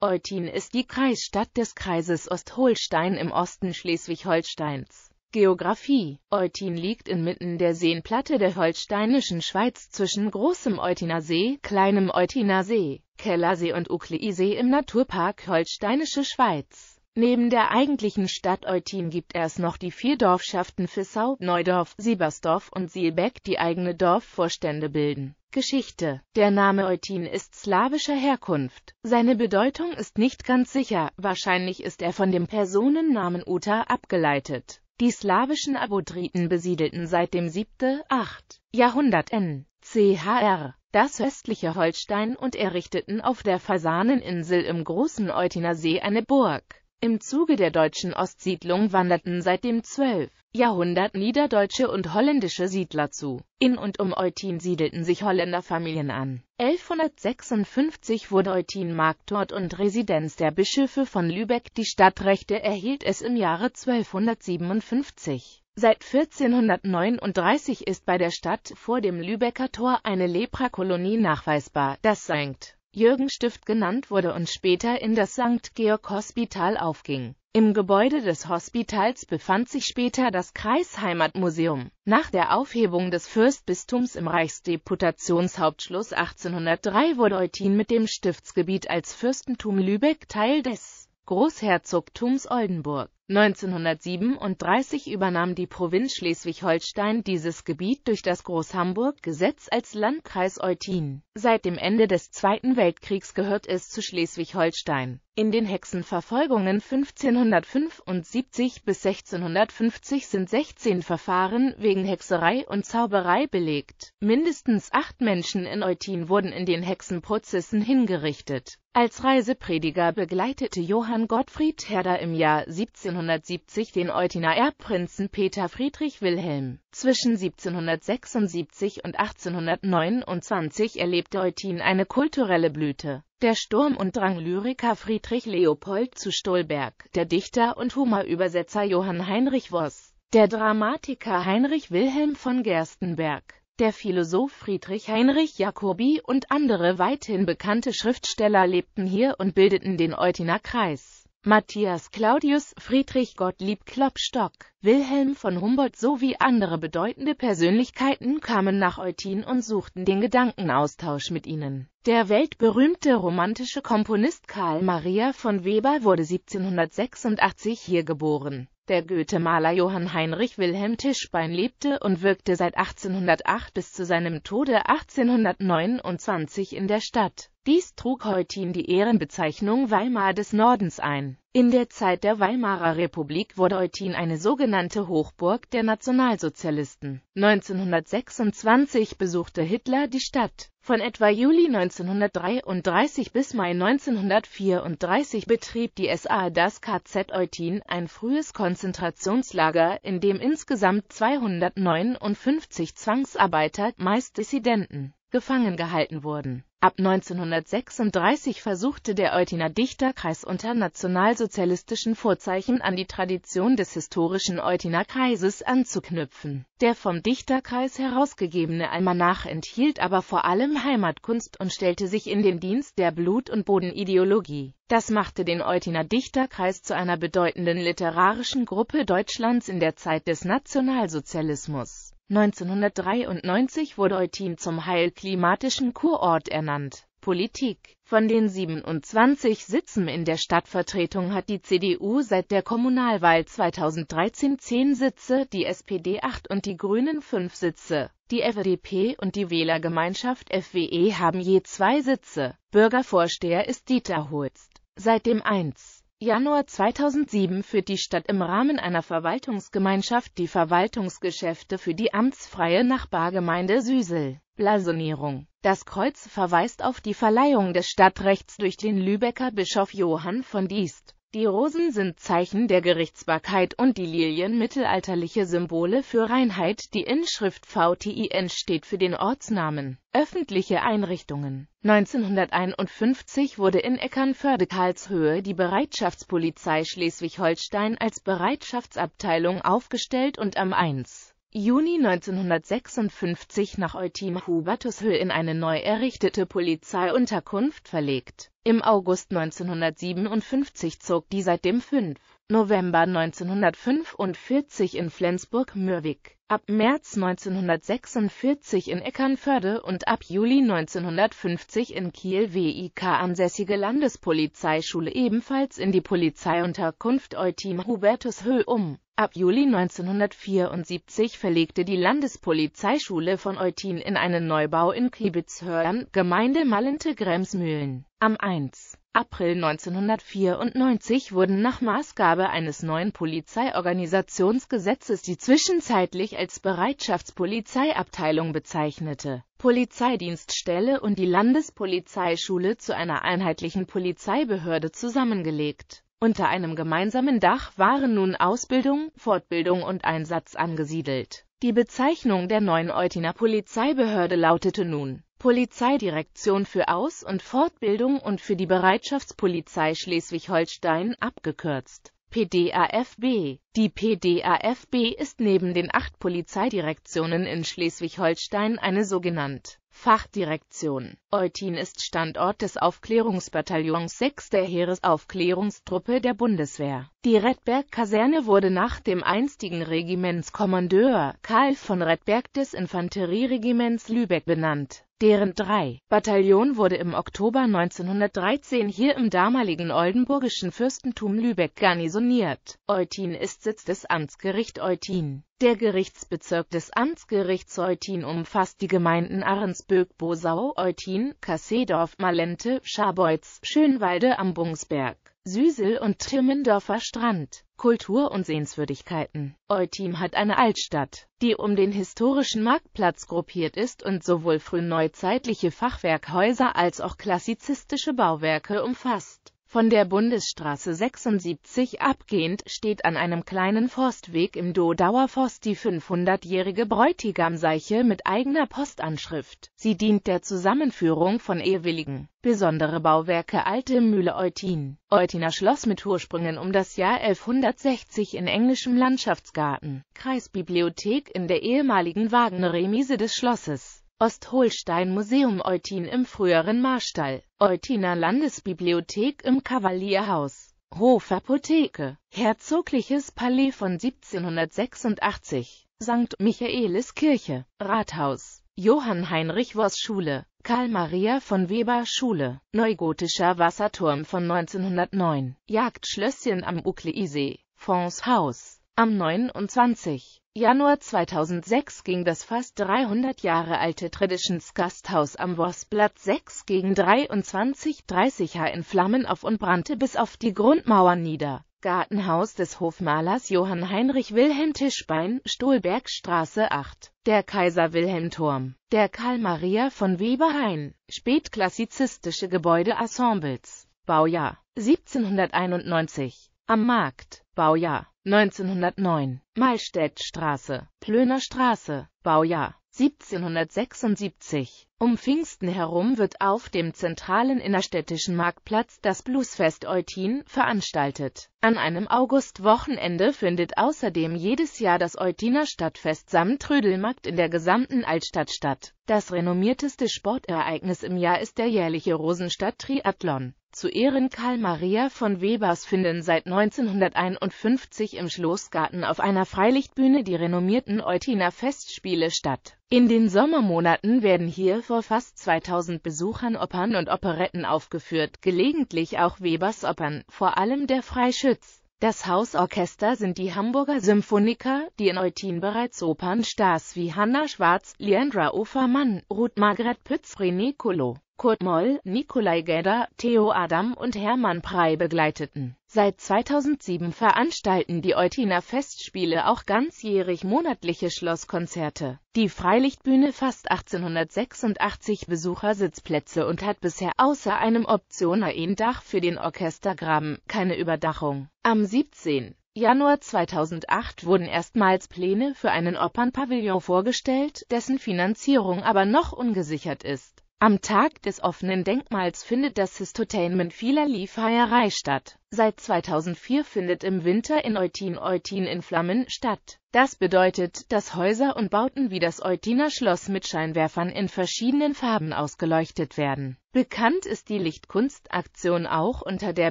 Eutin ist die Kreisstadt des Kreises Ostholstein im Osten Schleswig-Holsteins. Geografie Eutin liegt inmitten der Seenplatte der holsteinischen Schweiz zwischen Großem Eutiner See, Kleinem Eutiner See, Kellersee und Ukleisee im Naturpark Holsteinische Schweiz. Neben der eigentlichen Stadt Eutin gibt es noch die vier Dorfschaften Fissau, Neudorf, Siebersdorf und Sielbeck, die eigene Dorfvorstände bilden. Geschichte. Der Name Eutin ist slawischer Herkunft. Seine Bedeutung ist nicht ganz sicher, wahrscheinlich ist er von dem Personennamen Uta abgeleitet. Die slawischen Abodriten besiedelten seit dem 7., 8. Jahrhundert n. chr. das östliche Holstein und errichteten auf der Fasaneninsel im großen Eutiner See eine Burg. Im Zuge der deutschen Ostsiedlung wanderten seit dem 12. Jahrhundert niederdeutsche und holländische Siedler zu. In und um Eutin siedelten sich Holländerfamilien an. 1156 wurde Eutin Marktort und Residenz der Bischöfe von Lübeck. Die Stadtrechte erhielt es im Jahre 1257. Seit 1439 ist bei der Stadt vor dem Lübecker Tor eine Leprakolonie nachweisbar, das St. Jürgen Stift genannt wurde und später in das St. Georg Hospital aufging. Im Gebäude des Hospitals befand sich später das Kreisheimatmuseum. Nach der Aufhebung des Fürstbistums im Reichsdeputationshauptschluss 1803 wurde Eutin mit dem Stiftsgebiet als Fürstentum Lübeck Teil des Großherzogtums Oldenburg. 1937 übernahm die Provinz Schleswig-Holstein dieses Gebiet durch das Großhamburg-Gesetz als Landkreis Eutin. Seit dem Ende des Zweiten Weltkriegs gehört es zu Schleswig-Holstein. In den Hexenverfolgungen 1575 bis 1650 sind 16 Verfahren wegen Hexerei und Zauberei belegt. Mindestens acht Menschen in Eutin wurden in den Hexenprozessen hingerichtet. Als Reiseprediger begleitete Johann Gottfried Herder im Jahr 1700 1770 den Eutiner Erbprinzen Peter Friedrich Wilhelm. Zwischen 1776 und 1829 erlebte Eutin eine kulturelle Blüte. Der Sturm- und Drang-Lyriker Friedrich Leopold zu Stolberg, der Dichter und Humorübersetzer Johann Heinrich Voss, der Dramatiker Heinrich Wilhelm von Gerstenberg, der Philosoph Friedrich Heinrich Jacobi und andere weithin bekannte Schriftsteller lebten hier und bildeten den Eutiner Kreis. Matthias Claudius, Friedrich Gottlieb Klopstock, Wilhelm von Humboldt sowie andere bedeutende Persönlichkeiten kamen nach Eutin und suchten den Gedankenaustausch mit ihnen. Der weltberühmte romantische Komponist Karl Maria von Weber wurde 1786 hier geboren. Der Goethe-Maler Johann Heinrich Wilhelm Tischbein lebte und wirkte seit 1808 bis zu seinem Tode 1829 in der Stadt. Dies trug Heutin die Ehrenbezeichnung Weimar des Nordens ein. In der Zeit der Weimarer Republik wurde Heutin eine sogenannte Hochburg der Nationalsozialisten. 1926 besuchte Hitler die Stadt von etwa Juli 1933 bis Mai 1934 betrieb die SA das KZ Eutin, ein frühes Konzentrationslager, in dem insgesamt 259 Zwangsarbeiter, meist Dissidenten, gefangen gehalten wurden. Ab 1936 versuchte der Eutiner Dichterkreis unter nationalsozialistischen Vorzeichen an die Tradition des historischen Eutiner Kreises anzuknüpfen. Der vom Dichterkreis herausgegebene Almanach enthielt aber vor allem Heimatkunst und stellte sich in den Dienst der Blut- und Bodenideologie. Das machte den Eutiner Dichterkreis zu einer bedeutenden literarischen Gruppe Deutschlands in der Zeit des Nationalsozialismus. 1993 wurde Eutin zum heilklimatischen Kurort ernannt. Politik Von den 27 Sitzen in der Stadtvertretung hat die CDU seit der Kommunalwahl 2013 10 Sitze, die SPD 8 und die Grünen 5 Sitze. Die FDP und die Wählergemeinschaft FWE haben je zwei Sitze. Bürgervorsteher ist Dieter Holst. Seit dem 1. Januar 2007 führt die Stadt im Rahmen einer Verwaltungsgemeinschaft die Verwaltungsgeschäfte für die amtsfreie Nachbargemeinde Süsel. Blasonierung Das Kreuz verweist auf die Verleihung des Stadtrechts durch den Lübecker Bischof Johann von Diest die Rosen sind Zeichen der Gerichtsbarkeit und die Lilien mittelalterliche Symbole für Reinheit. Die Inschrift VTIN steht für den Ortsnamen. Öffentliche Einrichtungen 1951 wurde in Eckernförde Karlshöhe die Bereitschaftspolizei Schleswig-Holstein als Bereitschaftsabteilung aufgestellt und am 1. Juni 1956 nach Eutin Hubertushöhe in eine neu errichtete Polizeiunterkunft verlegt. Im August 1957 zog die seitdem fünf November 1945 in Flensburg-Mürwik, ab März 1946 in Eckernförde und ab Juli 1950 in Kiel WIK ansässige Landespolizeischule ebenfalls in die Polizeiunterkunft Eutin Hubertus Höh um. Ab Juli 1974 verlegte die Landespolizeischule von Eutin in einen Neubau in Kiebitzhörn, Gemeinde Mallente-Gremsmühlen, am 1. April 1994 wurden nach Maßgabe eines neuen Polizeiorganisationsgesetzes, die zwischenzeitlich als Bereitschaftspolizeiabteilung bezeichnete, Polizeidienststelle und die Landespolizeischule zu einer einheitlichen Polizeibehörde zusammengelegt. Unter einem gemeinsamen Dach waren nun Ausbildung, Fortbildung und Einsatz angesiedelt. Die Bezeichnung der neuen Eutiner Polizeibehörde lautete nun Polizeidirektion für Aus- und Fortbildung und für die Bereitschaftspolizei Schleswig-Holstein abgekürzt. PDAFB Die PDAFB ist neben den acht Polizeidirektionen in Schleswig-Holstein eine sogenannte Fachdirektion. Eutin ist Standort des Aufklärungsbataillons 6 der Heeresaufklärungstruppe der Bundeswehr. Die Redberg-Kaserne wurde nach dem einstigen Regimentskommandeur Karl von Redberg des Infanterieregiments Lübeck benannt. Deren 3. Bataillon wurde im Oktober 1913 hier im damaligen oldenburgischen Fürstentum Lübeck garnisoniert. Eutin ist Sitz des Amtsgericht Eutin. Der Gerichtsbezirk des Amtsgerichts Eutin umfasst die Gemeinden Arensböck, Bosau, Eutin, Kassedorf, Malente, Scharbeutz, Schönwalde am Bungsberg, Süsel und Timmendorfer Strand Kultur und Sehenswürdigkeiten. Eutim hat eine Altstadt, die um den historischen Marktplatz gruppiert ist und sowohl frühneuzeitliche Fachwerkhäuser als auch klassizistische Bauwerke umfasst. Von der Bundesstraße 76 abgehend steht an einem kleinen Forstweg im Dodauer Forst die 500-jährige Bräutigamseiche mit eigener Postanschrift. Sie dient der Zusammenführung von Ehewilligen. Besondere Bauwerke Alte Mühle Eutin. Eutiner Schloss mit Ursprüngen um das Jahr 1160 in englischem Landschaftsgarten. Kreisbibliothek in der ehemaligen Wagenremise des Schlosses. Ostholstein Museum Eutin im früheren Marstall, Eutiner Landesbibliothek im Kavalierhaus, Hofapotheke, Herzogliches Palais von 1786, St. Michaelis Kirche, Rathaus, Johann Heinrich Voss Schule, Karl Maria von Weber Schule, Neugotischer Wasserturm von 1909, Jagdschlösschen am Ukleisee, Fons Haus, am 29. Januar 2006 ging das fast 300 Jahre alte Traditions Gasthaus am Worsplatz 6 gegen 2330 H in Flammen auf und brannte bis auf die Grundmauern nieder. Gartenhaus des Hofmalers Johann Heinrich Wilhelm Tischbein, Stolbergstraße 8, der Kaiser Wilhelm Turm, der Karl Maria von Weberhain. hein spätklassizistische Gebäudeensembles, Baujahr 1791. Am Markt, Baujahr 1909, Malstädtstraße, Plönerstraße, Baujahr 1776. Um Pfingsten herum wird auf dem zentralen innerstädtischen Marktplatz das Bluesfest Eutin veranstaltet. An einem Augustwochenende findet außerdem jedes Jahr das Eutiner Stadtfest samt Trödelmarkt in der gesamten Altstadt statt. Das renommierteste Sportereignis im Jahr ist der jährliche Rosenstadt-Triathlon. Zu Ehren Karl Maria von Webers finden seit 1951 im Schlossgarten auf einer Freilichtbühne die renommierten Eutiner Festspiele statt. In den Sommermonaten werden hier vor fast 2000 Besuchern Opern und Operetten aufgeführt, gelegentlich auch Webers Opern, vor allem der Freischütz. Das Hausorchester sind die Hamburger Symphoniker, die in Eutin bereits Opernstars wie Hanna Schwarz, Leandra Offermann, Ruth Margret Pütz, René Colo, Kurt Moll, Nikolai Gedder, Theo Adam und Hermann Prey begleiteten. Seit 2007 veranstalten die Eutiner Festspiele auch ganzjährig monatliche Schlosskonzerte. Die Freilichtbühne fasst 1886 Besuchersitzplätze und hat bisher außer einem optioner Dach für den Orchestergraben keine Überdachung. Am 17. Januar 2008 wurden erstmals Pläne für einen Opernpavillon vorgestellt, dessen Finanzierung aber noch ungesichert ist. Am Tag des offenen Denkmals findet das Histotainment vieler Liefeierei statt. Seit 2004 findet im Winter in Eutin Eutin in Flammen statt. Das bedeutet, dass Häuser und Bauten wie das Eutiner Schloss mit Scheinwerfern in verschiedenen Farben ausgeleuchtet werden. Bekannt ist die Lichtkunstaktion auch unter der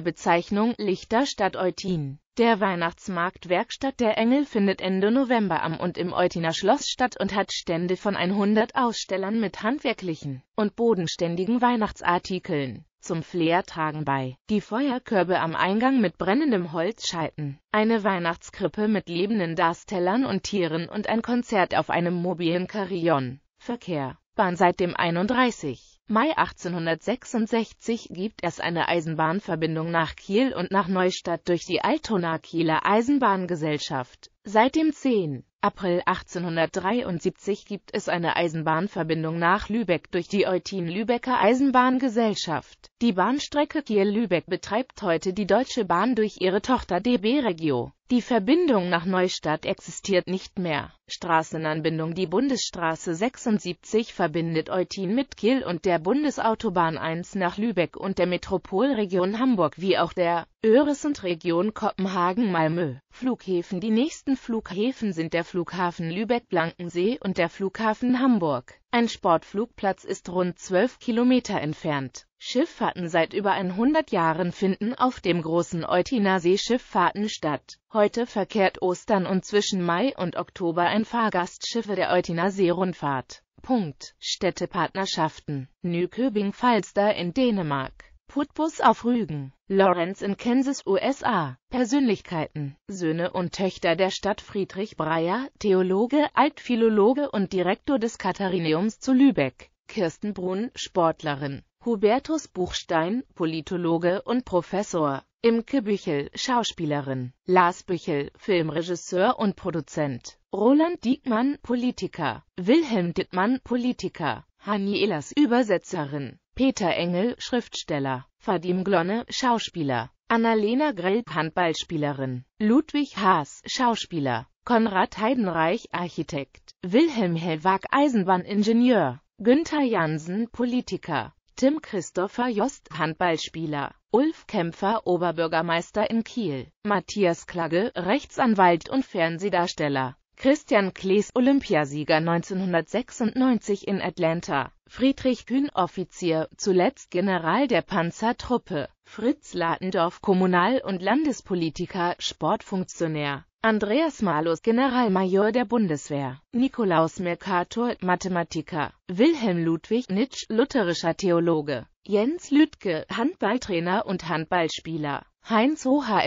Bezeichnung Lichter statt Eutin. Der Weihnachtsmarkt Werkstatt der Engel findet Ende November am und im Eutiner Schloss statt und hat Stände von 100 Ausstellern mit handwerklichen und bodenständigen Weihnachtsartikeln zum Flair tragen bei. Die Feuerkörbe am Eingang mit brennendem Holz schalten, eine Weihnachtskrippe mit lebenden Darstellern und Tieren und ein Konzert auf einem mobilen Carillon. Verkehr. Bahn seit dem 31. Mai 1866 gibt es eine Eisenbahnverbindung nach Kiel und nach Neustadt durch die Altona Kieler Eisenbahngesellschaft. Seit dem 10. April 1873 gibt es eine Eisenbahnverbindung nach Lübeck durch die Eutin-Lübecker Eisenbahngesellschaft. Die Bahnstrecke Kiel-Lübeck betreibt heute die Deutsche Bahn durch ihre Tochter DB Regio die Verbindung nach Neustadt existiert nicht mehr. Straßenanbindung Die Bundesstraße 76 verbindet Eutin mit Kiel und der Bundesautobahn 1 nach Lübeck und der Metropolregion Hamburg wie auch der Öresundregion Kopenhagen-Malmö. Flughäfen Die nächsten Flughäfen sind der Flughafen Lübeck-Blankensee und der Flughafen Hamburg. Ein Sportflugplatz ist rund 12 Kilometer entfernt. Schifffahrten Seit über 100 Jahren finden auf dem großen Eutiner See Schifffahrten statt. Heute verkehrt Ostern und zwischen Mai und Oktober ein Fahrgastschiffe der Eutiner Seerundfahrt. Punkt. Städtepartnerschaften Nyköping Falster in Dänemark Putbus auf Rügen, Lawrence in Kansas, USA. Persönlichkeiten, Söhne und Töchter der Stadt Friedrich Breyer, Theologe, Altphilologe und Direktor des Katharineums zu Lübeck. Kirsten Brunn, Sportlerin. Hubertus Buchstein, Politologe und Professor, Imke Büchel, Schauspielerin, Lars Büchel, Filmregisseur und Produzent, Roland Diekmann, Politiker, Wilhelm Dittmann, Politiker, Hanni Ehlers, Übersetzerin, Peter Engel, Schriftsteller, Fadim Glonne, Schauspieler, Annalena Grelp, Handballspielerin, Ludwig Haas, Schauspieler, Konrad Heidenreich, Architekt, Wilhelm Hellwag, Eisenbahningenieur, Günther Jansen, Politiker, Tim Christopher Jost Handballspieler, Ulf Kämpfer Oberbürgermeister in Kiel, Matthias Klagge Rechtsanwalt und Fernsehdarsteller, Christian Klees Olympiasieger 1996 in Atlanta, Friedrich Kühn Offizier, zuletzt General der Panzertruppe, Fritz Latendorf Kommunal- und Landespolitiker, Sportfunktionär, Andreas Malus, Generalmajor der Bundeswehr, Nikolaus Mercator, Mathematiker, Wilhelm Ludwig Nitsch, lutherischer Theologe, Jens Lüdke, Handballtrainer und Handballspieler, Heinz Hoher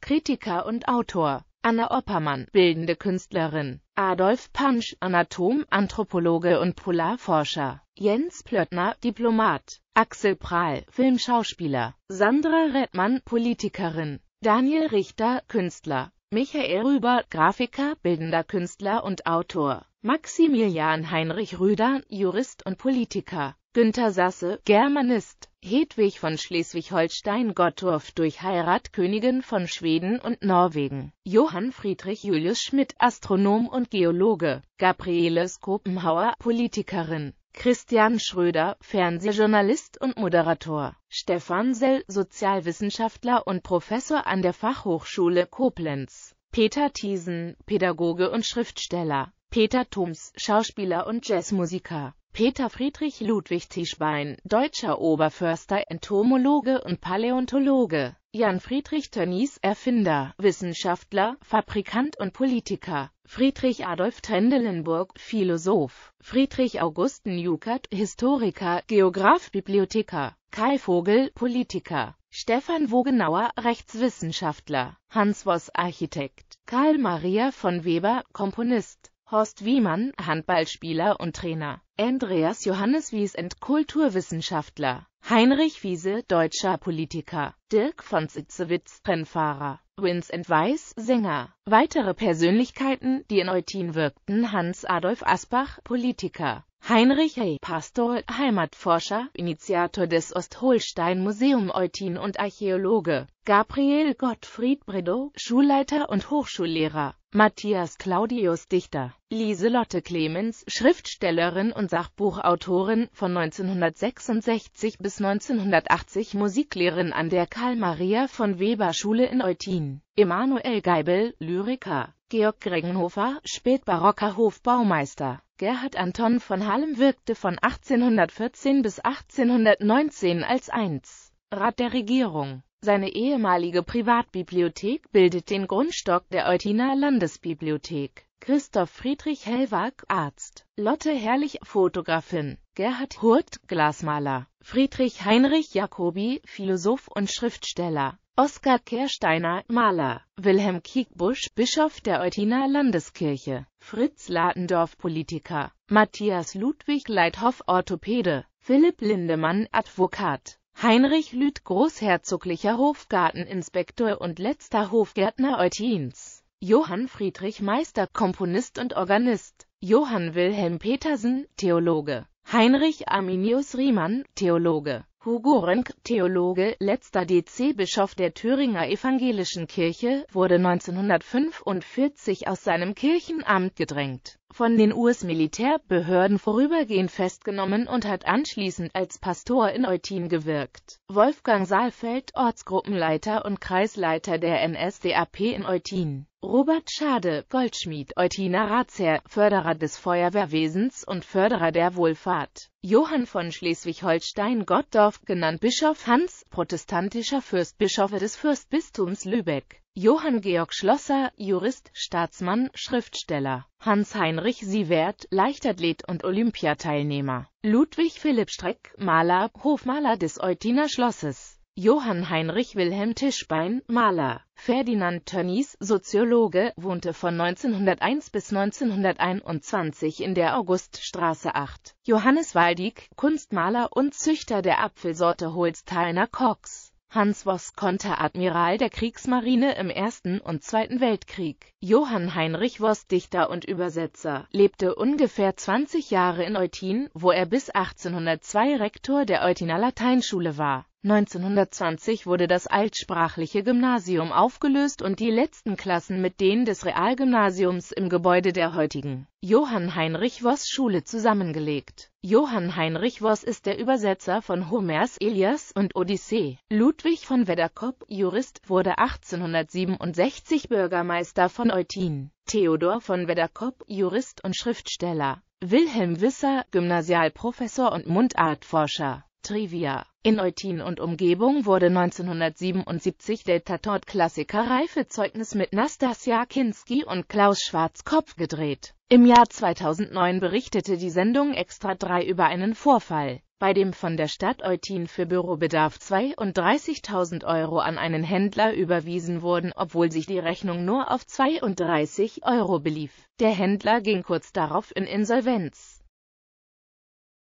Kritiker und Autor, Anna Oppermann, bildende Künstlerin, Adolf Pansch, Anatom, Anthropologe und Polarforscher, Jens Plöttner, Diplomat, Axel Prahl, Filmschauspieler, Sandra Redmann, Politikerin, Daniel Richter, Künstler, Michael Rüber, Grafiker, bildender Künstler und Autor, Maximilian Heinrich Rüder, Jurist und Politiker, Günther Sasse, Germanist, Hedwig von Schleswig-Holstein Gottorf durch Heirat Königin von Schweden und Norwegen, Johann Friedrich Julius Schmidt, Astronom und Geologe, Gabriele Skopenhauer, Politikerin, Christian Schröder, Fernsehjournalist und Moderator, Stefan Sell, Sozialwissenschaftler und Professor an der Fachhochschule Koblenz, Peter Thiesen, Pädagoge und Schriftsteller, Peter Thoms, Schauspieler und Jazzmusiker, Peter Friedrich Ludwig Tischbein, deutscher Oberförster, Entomologe und Paläontologe, Jan Friedrich Tönnies, Erfinder, Wissenschaftler, Fabrikant und Politiker, Friedrich Adolf Trendelenburg, Philosoph, Friedrich Augusten Newkert, Historiker, Geograf, Bibliothekar, Kai Vogel, Politiker, Stefan Wogenauer, Rechtswissenschaftler, Hans Voss, Architekt, Karl Maria von Weber, Komponist, Horst Wiemann, Handballspieler und Trainer, Andreas Johannes Wiesent, Kulturwissenschaftler, Heinrich Wiese, deutscher Politiker, Dirk von Sitzewitz, Rennfahrer, Vincent Weiss, Sänger. Weitere Persönlichkeiten, die in Eutin wirkten, Hans Adolf Asbach, Politiker, Heinrich E. Pastor, Heimatforscher, Initiator des Ostholstein-Museum Eutin und Archäologe, Gabriel Gottfried Bredow, Schulleiter und Hochschullehrer, Matthias Claudius Dichter, Lieselotte Clemens, Schriftstellerin und Sachbuchautorin von 1966 bis 1980 Musiklehrerin an der Karl-Maria von Weber Schule in Eutin, Emanuel Geibel, Lyriker, Georg Gregenhofer, spätbarocker Hofbaumeister. Gerhard Anton von Hallem wirkte von 1814 bis 1819 als 1. Rat der Regierung. Seine ehemalige Privatbibliothek bildet den Grundstock der Eutiner Landesbibliothek. Christoph Friedrich Hellwag, Arzt. Lotte Herrlich, Fotografin. Gerhard Hurt, Glasmaler. Friedrich Heinrich Jacobi, Philosoph und Schriftsteller. Oskar Kersteiner, Maler, Wilhelm Kiekbusch, Bischof der Eutiner Landeskirche, Fritz Latendorf, Politiker, Matthias Ludwig Leithoff, Orthopäde, Philipp Lindemann, Advokat, Heinrich Lüth, großherzoglicher Hofgarteninspektor und letzter Hofgärtner Eutins, Johann Friedrich Meister, Komponist und Organist, Johann Wilhelm Petersen, Theologe, Heinrich Arminius Riemann, Theologe, Hugo Renk, Theologe, letzter DC-Bischof der Thüringer Evangelischen Kirche, wurde 1945 aus seinem Kirchenamt gedrängt von den US-Militärbehörden vorübergehend festgenommen und hat anschließend als Pastor in Eutin gewirkt. Wolfgang Saalfeld, Ortsgruppenleiter und Kreisleiter der NSDAP in Eutin. Robert Schade, Goldschmied, Eutiner Ratsherr, Förderer des Feuerwehrwesens und Förderer der Wohlfahrt. Johann von Schleswig-Holstein-Gottdorf, genannt Bischof Hans, protestantischer Fürstbischof des Fürstbistums Lübeck. Johann Georg Schlosser, Jurist, Staatsmann, Schriftsteller. Hans-Heinrich Sievert, Leichtathlet und Olympiateilnehmer. Ludwig Philipp Streck, Maler, Hofmaler des Eutiner Schlosses. Johann Heinrich Wilhelm Tischbein, Maler. Ferdinand Tönnies, Soziologe, wohnte von 1901 bis 1921 in der Auguststraße 8. Johannes Waldig, Kunstmaler und Züchter der Apfelsorte Holsteiner Cox. Hans Voss Konteradmiral der Kriegsmarine im Ersten und Zweiten Weltkrieg. Johann Heinrich Voss, Dichter und Übersetzer, lebte ungefähr 20 Jahre in Eutin, wo er bis 1802 Rektor der Eutiner Lateinschule war. 1920 wurde das altsprachliche Gymnasium aufgelöst und die letzten Klassen mit denen des Realgymnasiums im Gebäude der heutigen Johann Heinrich Voss Schule zusammengelegt Johann Heinrich Voss ist der Übersetzer von Homers Elias und Odyssee. Ludwig von Wedderkopp, Jurist, wurde 1867 Bürgermeister von Eutin. Theodor von Wedderkopp, Jurist und Schriftsteller. Wilhelm Wisser, Gymnasialprofessor und Mundartforscher. Trivia. In Eutin und Umgebung wurde 1977 der Tatort-Klassiker Reifezeugnis mit Nastassja Kinski und Klaus Schwarzkopf gedreht. Im Jahr 2009 berichtete die Sendung Extra 3 über einen Vorfall, bei dem von der Stadt Eutin für Bürobedarf 32.000 Euro an einen Händler überwiesen wurden, obwohl sich die Rechnung nur auf 32 Euro belief. Der Händler ging kurz darauf in Insolvenz.